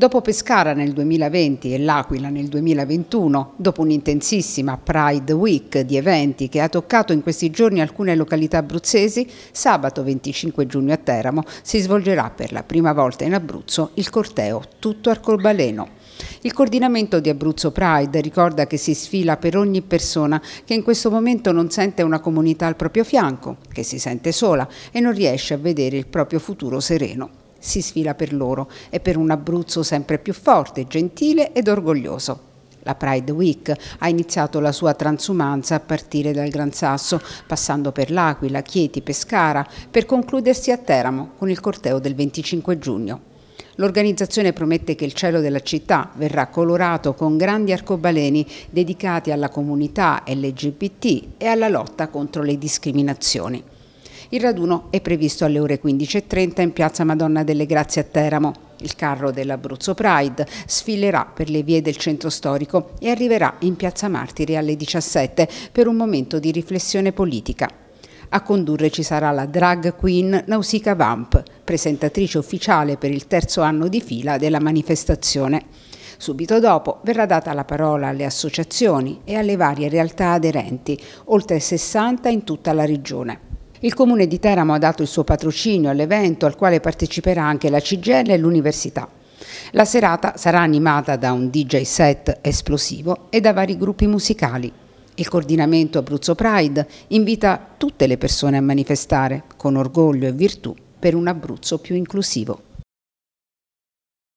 Dopo Pescara nel 2020 e L'Aquila nel 2021, dopo un'intensissima Pride Week di eventi che ha toccato in questi giorni alcune località abruzzesi, sabato 25 giugno a Teramo si svolgerà per la prima volta in Abruzzo il corteo Tutto Arcobaleno. Il coordinamento di Abruzzo Pride ricorda che si sfila per ogni persona che in questo momento non sente una comunità al proprio fianco, che si sente sola e non riesce a vedere il proprio futuro sereno si sfila per loro e per un Abruzzo sempre più forte, gentile ed orgoglioso. La Pride Week ha iniziato la sua transumanza a partire dal Gran Sasso, passando per L'Aquila, Chieti, Pescara, per concludersi a Teramo con il corteo del 25 giugno. L'organizzazione promette che il cielo della città verrà colorato con grandi arcobaleni dedicati alla comunità LGBT e alla lotta contro le discriminazioni. Il raduno è previsto alle ore 15.30 in piazza Madonna delle Grazie a Teramo. Il carro dell'Abruzzo Pride sfilerà per le vie del centro storico e arriverà in piazza Martiri alle 17 per un momento di riflessione politica. A condurre ci sarà la drag queen Nausicaa Vamp, presentatrice ufficiale per il terzo anno di fila della manifestazione. Subito dopo verrà data la parola alle associazioni e alle varie realtà aderenti, oltre 60 in tutta la regione. Il Comune di Teramo ha dato il suo patrocinio all'evento al quale parteciperà anche la Cigella e l'Università. La serata sarà animata da un DJ set esplosivo e da vari gruppi musicali. Il coordinamento Abruzzo Pride invita tutte le persone a manifestare con orgoglio e virtù per un Abruzzo più inclusivo.